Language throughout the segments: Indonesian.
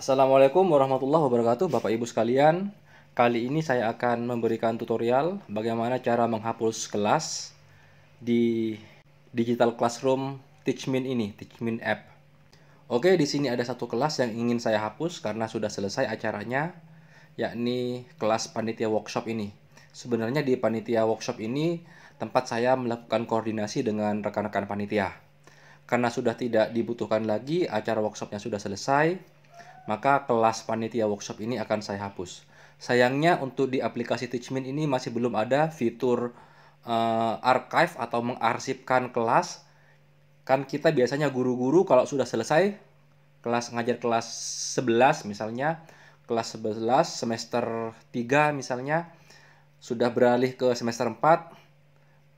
Assalamualaikum warahmatullahi wabarakatuh Bapak Ibu sekalian Kali ini saya akan memberikan tutorial bagaimana cara menghapus kelas di Digital Classroom Teachmin ini, Teachmin app. Oke, di sini ada satu kelas yang ingin saya hapus karena sudah selesai acaranya, yakni kelas panitia workshop ini. Sebenarnya di panitia workshop ini tempat saya melakukan koordinasi dengan rekan-rekan panitia. Karena sudah tidak dibutuhkan lagi, acara workshopnya sudah selesai, maka kelas panitia workshop ini akan saya hapus. Sayangnya untuk di aplikasi Teachmin ini masih belum ada fitur uh, archive atau mengarsipkan kelas. Kan kita biasanya guru-guru kalau sudah selesai kelas ngajar kelas 11 misalnya, kelas 11 semester 3 misalnya sudah beralih ke semester 4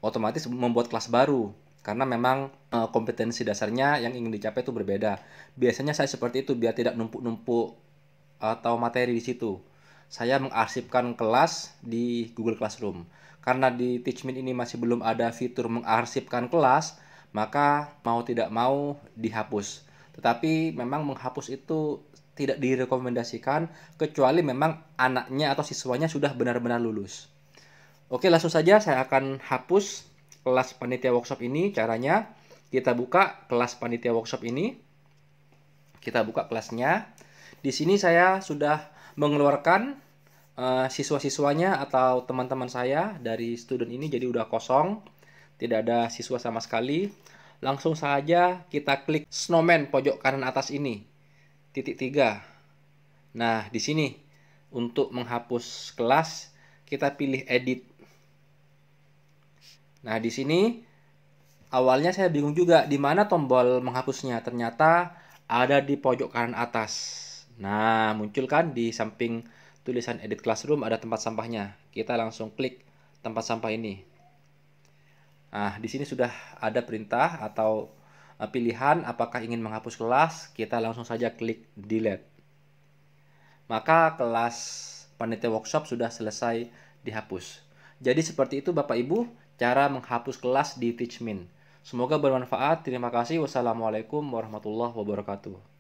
otomatis membuat kelas baru karena memang uh, kompetensi dasarnya yang ingin dicapai itu berbeda. Biasanya saya seperti itu biar tidak numpuk-numpuk atau eh, materi di situ. Saya mengarsipkan kelas di Google Classroom. Karena di Teachmeet ini masih belum ada fitur mengarsipkan kelas, maka mau tidak mau dihapus. Tetapi memang menghapus itu tidak direkomendasikan kecuali memang anaknya atau siswanya sudah benar-benar lulus. Oke, langsung saja saya akan hapus kelas panitia workshop ini caranya kita buka kelas panitia workshop ini kita buka kelasnya di sini saya sudah mengeluarkan uh, siswa-siswanya atau teman-teman saya dari student ini jadi udah kosong tidak ada siswa sama sekali langsung saja kita klik snowman pojok kanan atas ini titik tiga nah di sini untuk menghapus kelas kita pilih edit Nah, di sini awalnya saya bingung juga di mana tombol menghapusnya. Ternyata ada di pojok kanan atas. Nah, muncul kan di samping tulisan edit classroom ada tempat sampahnya. Kita langsung klik tempat sampah ini. Nah, di sini sudah ada perintah atau eh, pilihan apakah ingin menghapus kelas, kita langsung saja klik delete. Maka kelas panitia workshop sudah selesai dihapus. Jadi seperti itu Bapak Ibu, cara menghapus kelas di Teachmin. Semoga bermanfaat. Terima kasih. Wassalamualaikum warahmatullahi wabarakatuh.